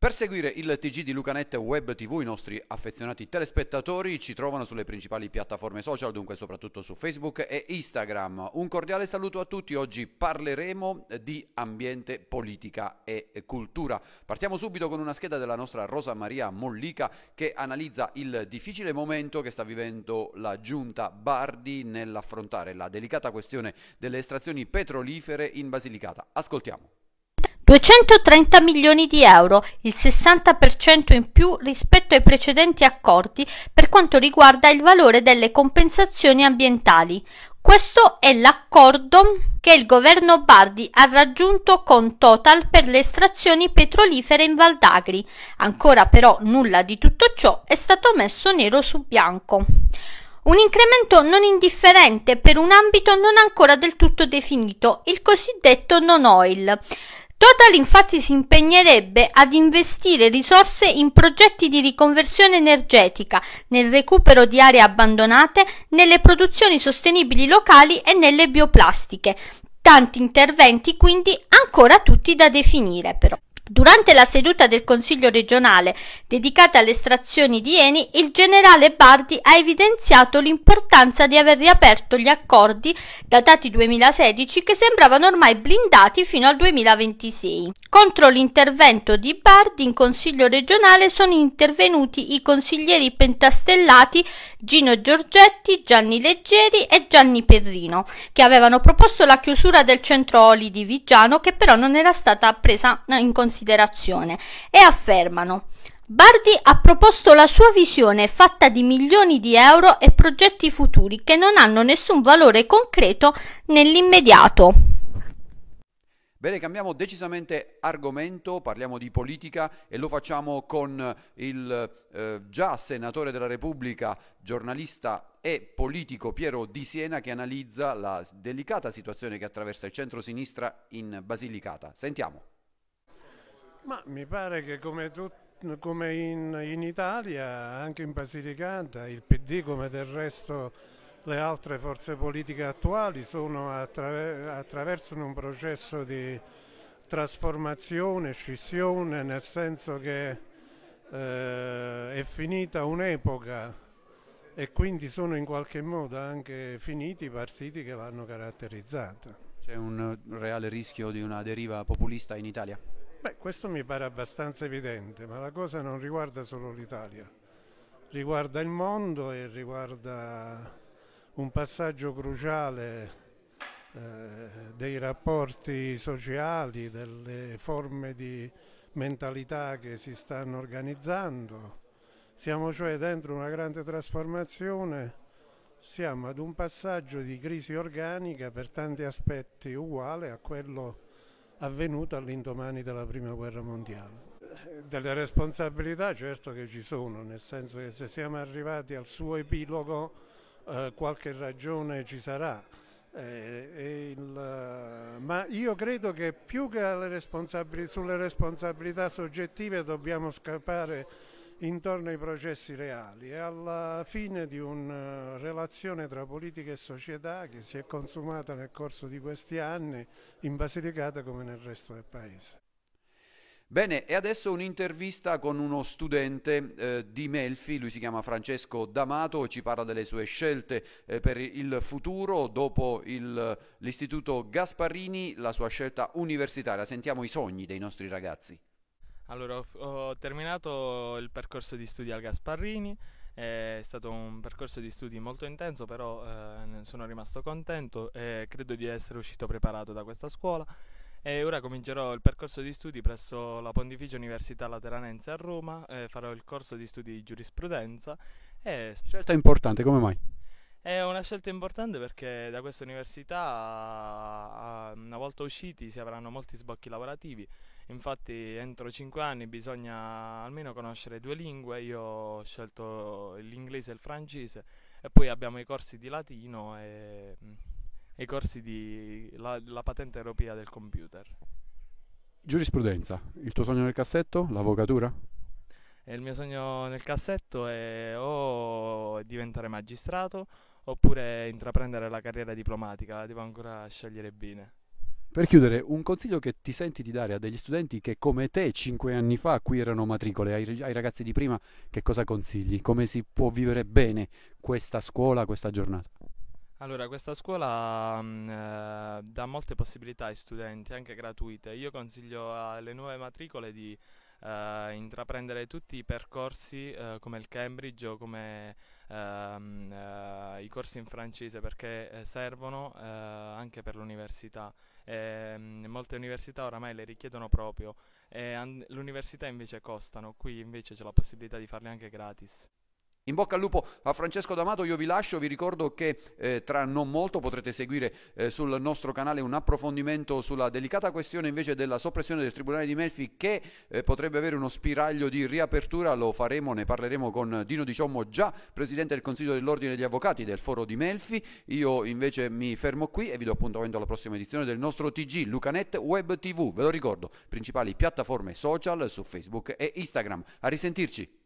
Per seguire il TG di Lucanet Web TV, i nostri affezionati telespettatori ci trovano sulle principali piattaforme social, dunque soprattutto su Facebook e Instagram. Un cordiale saluto a tutti, oggi parleremo di ambiente, politica e cultura. Partiamo subito con una scheda della nostra Rosa Maria Mollica che analizza il difficile momento che sta vivendo la giunta Bardi nell'affrontare la delicata questione delle estrazioni petrolifere in Basilicata. Ascoltiamo. 230 milioni di euro, il 60% in più rispetto ai precedenti accordi per quanto riguarda il valore delle compensazioni ambientali. Questo è l'accordo che il governo Bardi ha raggiunto con Total per le estrazioni petrolifere in Val d'Agri. Ancora però nulla di tutto ciò è stato messo nero su bianco. Un incremento non indifferente per un ambito non ancora del tutto definito, il cosiddetto non oil. Total infatti si impegnerebbe ad investire risorse in progetti di riconversione energetica, nel recupero di aree abbandonate, nelle produzioni sostenibili locali e nelle bioplastiche. Tanti interventi quindi ancora tutti da definire però. Durante la seduta del Consiglio regionale dedicata alle estrazioni di Eni, il generale Bardi ha evidenziato l'importanza di aver riaperto gli accordi datati 2016 che sembravano ormai blindati fino al 2026. Contro l'intervento di Bardi in Consiglio regionale sono intervenuti i consiglieri pentastellati Gino Giorgetti, Gianni Leggeri e Gianni Perrino, che avevano proposto la chiusura del centro Oli di Vigiano che però non era stata presa in considerazione considerazione e affermano Bardi ha proposto la sua visione fatta di milioni di euro e progetti futuri che non hanno nessun valore concreto nell'immediato. Bene, cambiamo decisamente argomento, parliamo di politica e lo facciamo con il eh, già senatore della Repubblica, giornalista e politico Piero Di Siena che analizza la delicata situazione che attraversa il centro-sinistra in Basilicata. Sentiamo. Ma mi pare che come, tu, come in, in, Italia, anche in Basilicata, il PD come del resto le altre forze politiche attuali attraver attraversano un processo di trasformazione, scissione, nel senso che eh, è finita un'epoca e quindi sono in qualche modo anche finiti i partiti che l'hanno caratterizzata. C'è un reale rischio di una deriva populista in Italia? Beh, questo mi pare abbastanza evidente, ma la cosa non riguarda solo l'Italia, riguarda il mondo e riguarda un passaggio cruciale eh, dei rapporti sociali, delle forme di mentalità che si stanno organizzando. Siamo cioè dentro una grande trasformazione, siamo ad un passaggio di crisi organica per tanti aspetti uguale a quello avvenuto all'indomani della Prima Guerra Mondiale. Delle responsabilità certo che ci sono, nel senso che se siamo arrivati al suo epilogo eh, qualche ragione ci sarà. Eh, il, ma io credo che più che responsabili, sulle responsabilità soggettive dobbiamo scappare intorno ai processi reali e alla fine di una eh, relazione tra politica e società che si è consumata nel corso di questi anni in Basilicata come nel resto del paese. Bene, e adesso un'intervista con uno studente eh, di Melfi, lui si chiama Francesco D'Amato, ci parla delle sue scelte eh, per il futuro dopo l'istituto Gasparini, la sua scelta universitaria. Sentiamo i sogni dei nostri ragazzi. Allora, ho, terminato il percorso di studi al Gasparrini, è stato un percorso di studi molto intenso, però eh, sono rimasto contento e credo di essere uscito preparato da questa scuola. E ora comincerò il percorso di studi presso la Pontificia Università Lateranense a Roma, eh, farò il corso di studi di giurisprudenza. E... Scelta importante, come mai? È una scelta importante perché da questa università, una volta usciti, si avranno molti sbocchi lavorativi. Infatti, entro 5 anni bisogna almeno conoscere due lingue. Io ho scelto l'inglese e il francese, e poi abbiamo i corsi di latino e i corsi di la, la patente europea del computer. Giurisprudenza, il tuo sogno nel cassetto? L'avvocatura? E il mio sogno nel cassetto è o diventare magistrato oppure intraprendere la carriera diplomatica, devo ancora scegliere bene. Per chiudere, un consiglio che ti senti di dare a degli studenti che come te cinque anni fa qui erano matricole, ai, ai ragazzi di prima, che cosa consigli? Come si può vivere bene questa scuola, questa giornata? Allora, questa scuola mm, eh, dà molte possibilità ai studenti, anche gratuite. Io consiglio alle nuove matricole di eh, intraprendere tutti i percorsi eh, come il Cambridge o come ehm, eh, i corsi in francese perché eh, servono eh, anche per l'università. E, ehm, molte università oramai le richiedono proprio e an- l'università invece costano, qui invece c'è la possibilità di farle anche gratis. In bocca al lupo a Francesco D'Amato, io vi lascio, vi ricordo che eh, tra non molto potrete seguire eh, sul nostro canale un approfondimento sulla delicata questione invece della soppressione del Tribunale di Melfi che eh, potrebbe avere uno spiraglio di riapertura, lo faremo, ne parleremo con Dino Di Ciommo, già Presidente del Consiglio dell'Ordine degli Avvocati del Foro di Melfi, io invece mi fermo qui e vi do appuntamento alla prossima edizione del nostro TG Lucanet Web TV, ve lo ricordo, principali piattaforme social su Facebook e Instagram. A risentirci!